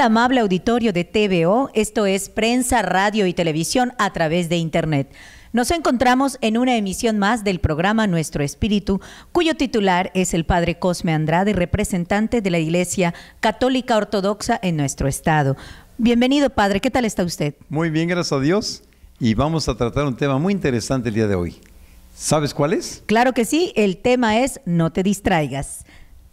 amable auditorio de TVO? Esto es Prensa, Radio y Televisión a través de Internet. Nos encontramos en una emisión más del programa Nuestro Espíritu, cuyo titular es el Padre Cosme Andrade, representante de la Iglesia Católica Ortodoxa en nuestro estado. Bienvenido, Padre. ¿Qué tal está usted? Muy bien, gracias a Dios. Y vamos a tratar un tema muy interesante el día de hoy. ¿Sabes cuál es? Claro que sí. El tema es No te distraigas.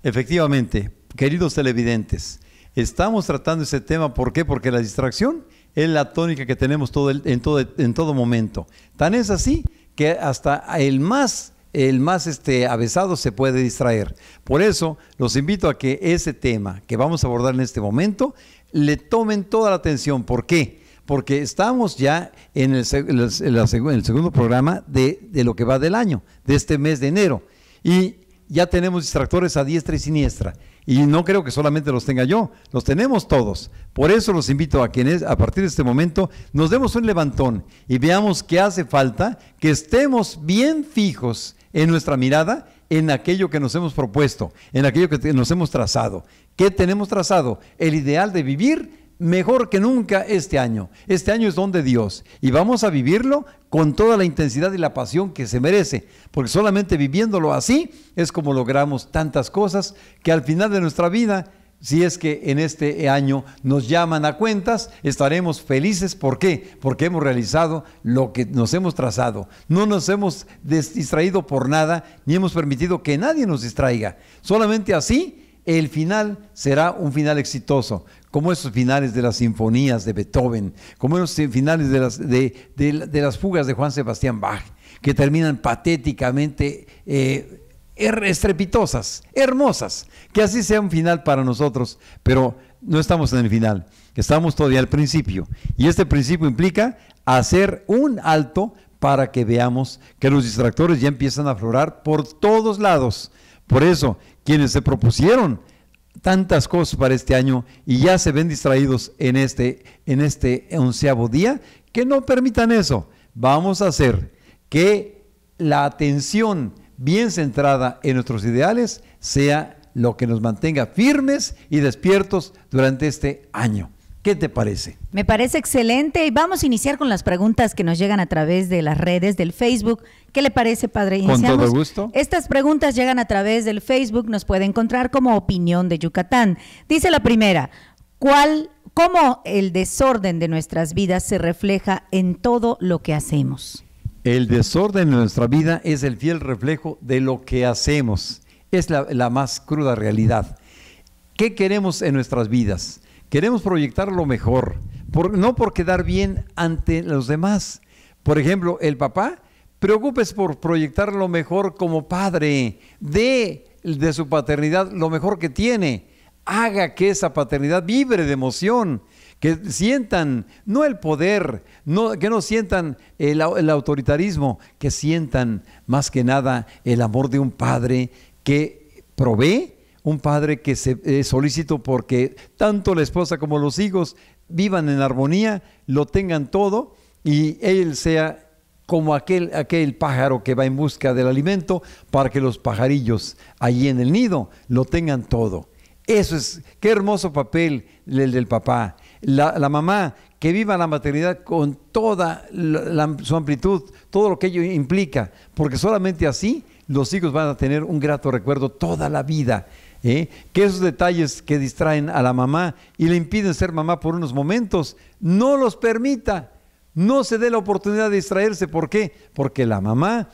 Efectivamente, queridos televidentes, Estamos tratando ese tema, ¿por qué? Porque la distracción es la tónica que tenemos todo el, en, todo, en todo momento. Tan es así que hasta el más el más este, avesado se puede distraer. Por eso los invito a que ese tema que vamos a abordar en este momento le tomen toda la atención. ¿Por qué? Porque estamos ya en el, segundo programa de, lo que va del año, de este mes de enero. Y ya tenemos distractores a diestra y siniestra. Y no creo que solamente los tenga yo, los tenemos todos. Por eso los invito a quienes a partir de este momento nos demos un levantón y veamos qué hace falta, que estemos bien fijos en nuestra mirada, en aquello que nos hemos propuesto, en aquello que nos hemos trazado. ¿Qué tenemos trazado? El ideal de vivir mejor que nunca este año. Este año es donde Dios y vamos a vivirlo con toda la intensidad y la pasión que se merece, porque solamente viviéndolo así es como logramos tantas cosas que al final de nuestra vida, si es que en este año nos llaman a cuentas, estaremos felices. ¿Por qué? Porque hemos realizado lo que nos hemos trazado. No nos hemos distraído por nada, ni hemos permitido que nadie nos distraiga. Solamente así el final será un final exitoso, como esos finales de las sinfonías de Beethoven, como esos finales de las, de, las fugas de Juan Sebastián Bach, que terminan patéticamente eh, er, estrepitosas, hermosas. Que así sea un final para nosotros, pero no estamos en el final, estamos todavía al principio. Y este principio implica hacer un alto para que veamos que los distractores ya empiezan a aflorar por todos lados. Por eso, quienes se propusieron tantas cosas para este año y ya se ven distraídos en este, en este onceavo día, que no permitan eso. Vamos a hacer que la atención bien centrada en nuestros ideales sea lo que nos mantenga firmes y despiertos durante este año. ¿Qué te parece? Me parece excelente y vamos a iniciar con las preguntas que nos llegan a través de las redes del Facebook. ¿Qué le parece, padre? Con todo gusto. Estas preguntas llegan a través del Facebook, nos puede encontrar como opinión de Yucatán. Dice la primera, ¿cuál, ¿cómo el desorden de nuestras vidas se refleja en todo lo que hacemos? El desorden de nuestra vida es el fiel reflejo de lo que hacemos. Es la, la más cruda realidad. ¿Qué queremos en nuestras vidas? Queremos proyectar lo mejor, no por quedar bien ante los demás. Por ejemplo, el papá, preocupes por proyectar lo mejor como padre, de, de su paternidad lo mejor que tiene. Haga que esa paternidad vibre de emoción, que sientan no el poder, no, que no sientan el autoritarismo, que sientan más que nada el amor de un padre que provee un padre que se eh, solicito porque tanto la esposa como los hijos vivan en armonía, lo tengan todo y él sea como aquel, aquel pájaro que va en busca del alimento para que los pajarillos allí en el nido lo tengan todo. Eso es, qué hermoso papel el del papá. La, mamá, que viva la maternidad con toda su amplitud, todo lo que ello implica, porque solamente así los hijos van a tener un grato recuerdo toda la vida ¿eh? que esos detalles que distraen a la mamá y le impiden ser mamá por unos momentos, no los permita, no se dé la oportunidad de distraerse. ¿Por qué? Porque la mamá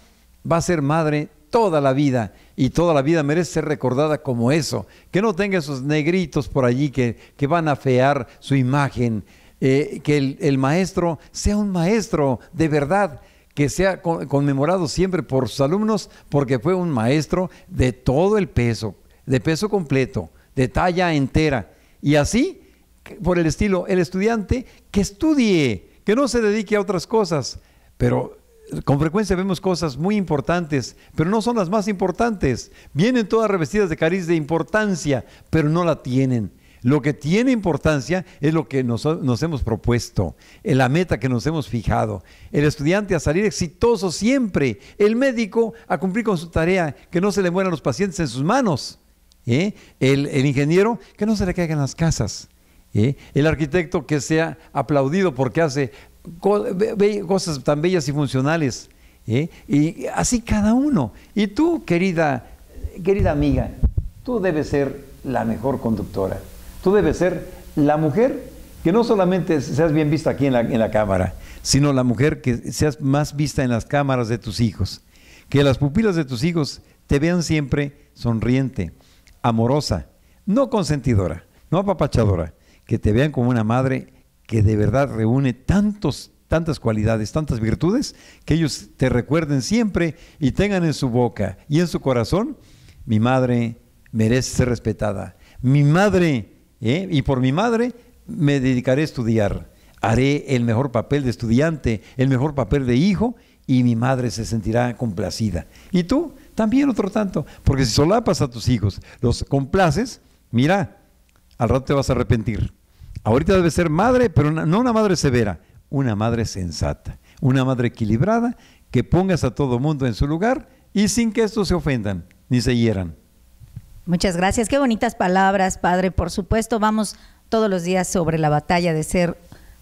va a ser madre toda la vida y toda la vida merece ser recordada como eso, que no tenga esos negritos por allí que, van a fear su imagen, eh, que el maestro sea un maestro de verdad, que sea conmemorado siempre por sus alumnos porque fue un maestro de todo el peso de peso completo, de talla entera. Y así, por el estilo, el estudiante que estudie, que no se dedique a otras cosas, pero eh, con frecuencia vemos cosas muy importantes, pero no son las más importantes. Vienen todas revestidas de cariz de importancia, pero no la tienen. Lo que tiene importancia es lo que nos, hemos propuesto, eh, la meta que nos hemos fijado. El estudiante a salir exitoso siempre, el médico a cumplir con su tarea, que no se le mueran los pacientes en sus manos. ¿eh? el, ingeniero que no se le caigan las casas, ¿eh? el arquitecto que sea aplaudido porque hace cosas tan bellas y funcionales. ¿eh? Y así cada uno. Y tú, querida, querida amiga, tú debes ser la mejor conductora. Tú debes ser la mujer que no solamente seas bien vista aquí en la cámara, sino la mujer que seas más vista en las cámaras de tus hijos. Que las pupilas de tus hijos te vean siempre sonriente, amorosa, no consentidora, no apapachadora, que te vean como una madre que de verdad reúne tantos, tantas cualidades, tantas virtudes, que ellos te recuerden siempre y tengan en su boca y en su corazón, mi madre merece ser respetada, mi madre, ¿eh? y por mi madre me dedicaré a estudiar, haré el mejor papel de estudiante, el mejor papel de hijo, y mi madre se sentirá complacida. ¿Y tú? también otro tanto. Porque si solapas a tus hijos, los complaces, mira, al rato te vas a arrepentir. Ahorita debe ser madre, pero no una madre severa, una madre sensata, una madre equilibrada, que pongas a todo mundo en su lugar y sin que estos se ofendan ni se hieran. Muchas gracias. Qué bonitas palabras, padre. Por supuesto, vamos todos los días sobre la batalla de ser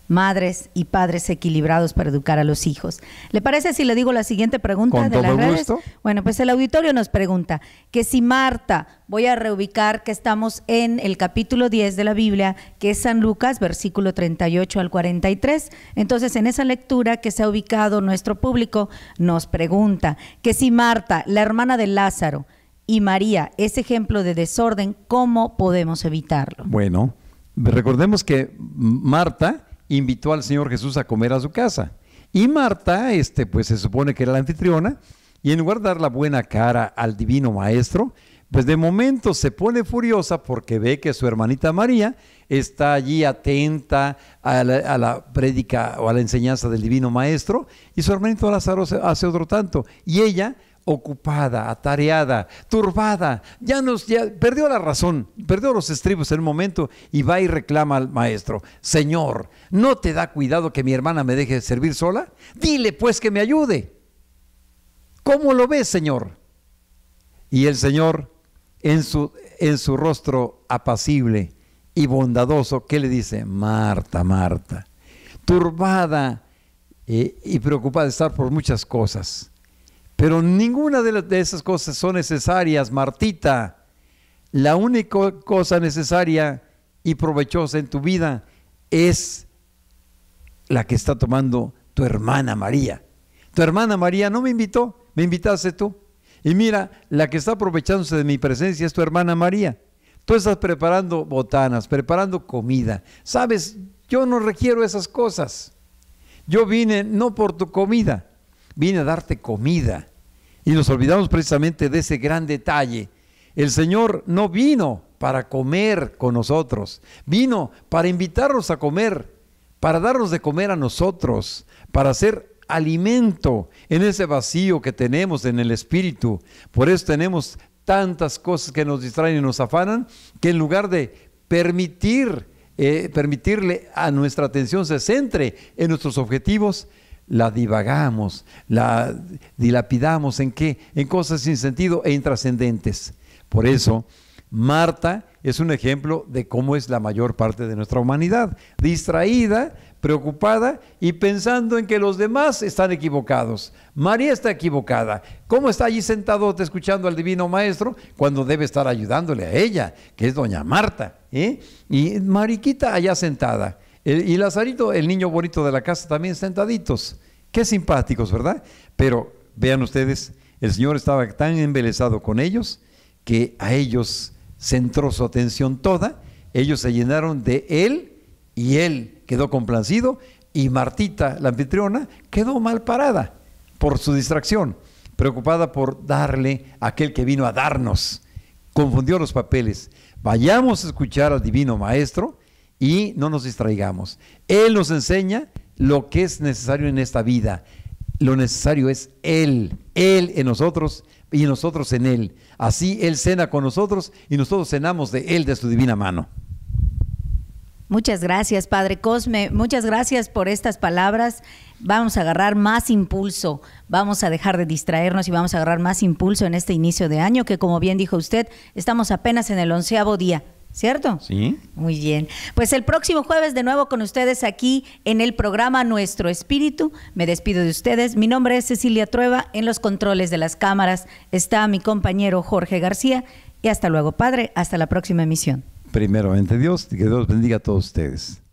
madres y padres equilibrados para educar a los hijos. ¿Le parece si le digo la siguiente pregunta de Bueno, pues el auditorio nos pregunta que si Marta, voy a reubicar que estamos en el capítulo 10 de la Biblia, que es San Lucas, versículo 38 al 43. Entonces, en esa lectura que se ha ubicado nuestro público, nos pregunta que si Marta, la hermana de Lázaro, y María, ese ejemplo de desorden, ¿cómo podemos evitarlo? Bueno, recordemos que Marta invitó al Señor Jesús a comer a su casa. Y Marta, este, pues se supone que era la anfitriona, y en lugar de dar la buena cara al divino maestro, pues de momento se pone furiosa porque ve que su hermanita María está allí atenta a la, a la prédica o a la enseñanza del divino maestro, y su hermanito Lázaro hace otro tanto. Y ella ocupada, atareada, turbada, ya nos ya perdió la razón, perdió los estribos en un momento y va y reclama al maestro, "Señor, ¿no te da cuidado que mi hermana me deje servir sola? Dile pues que me ayude." ¿Cómo lo ves, Señor? Y el Señor en su en su rostro apacible y bondadoso, ¿qué le dice? "Marta, Marta, turbada eh, y preocupada de estar por muchas cosas." Pero ninguna de, esas cosas son necesarias, Martita. La única cosa necesaria y provechosa en tu vida es la que está tomando tu hermana María. Tu hermana María no me invitó, me invitaste tú. Y mira, la que está aprovechándose de mi presencia es tu hermana María. Tú estás preparando botanas, preparando comida. Sabes, yo no requiero esas cosas. Yo vine no por tu comida, vine a darte comida. Y nos olvidamos precisamente de ese gran detalle. El Señor no vino para comer con nosotros, vino para invitarnos a comer, para darnos de comer a nosotros, para hacer alimento en ese vacío que tenemos en el espíritu. Por eso tenemos tantas cosas que nos distraen y nos afanan, que en lugar de permitir, eh, permitirle a nuestra atención se centre en nuestros objetivos, la divagamos, la dilapidamos en qué? En cosas sin sentido e intrascendentes. Por eso, Marta es un ejemplo de cómo es la mayor parte de nuestra humanidad, distraída, preocupada y pensando en que los demás están equivocados. María está equivocada. ¿Cómo está allí sentado escuchando al divino maestro cuando debe estar ayudándole a ella, que es doña Marta? ¿eh? Y Mariquita allá sentada y Lazarito, el niño bonito de la casa, también sentaditos. Qué simpáticos, ¿verdad? Pero vean ustedes, el Señor estaba tan embelesado con ellos que a ellos centró su atención toda. Ellos se llenaron de Él y Él quedó complacido y Martita, la anfitriona, quedó mal parada por su distracción, preocupada por darle aquel que vino a darnos. Confundió los papeles. Vayamos a escuchar al Divino Maestro y no nos distraigamos. Él nos enseña lo que es necesario en esta vida. Lo necesario es Él, Él en nosotros y nosotros en Él. Así Él cena con nosotros y nosotros cenamos de Él, de su divina mano. Muchas gracias, Padre Cosme. Muchas gracias por estas palabras. Vamos a agarrar más impulso, vamos a dejar de distraernos y vamos a agarrar más impulso en este inicio de año que, como bien dijo usted, estamos apenas en el onceavo día. ¿cierto? Sí. Muy bien. Pues el próximo jueves de nuevo con ustedes aquí en el programa Nuestro Espíritu. Me despido de ustedes. Mi nombre es Cecilia Trueba. En los controles de las cámaras está mi compañero Jorge García. Y hasta luego, Padre. Hasta la próxima emisión. Primeramente Dios, que Dios bendiga a todos ustedes.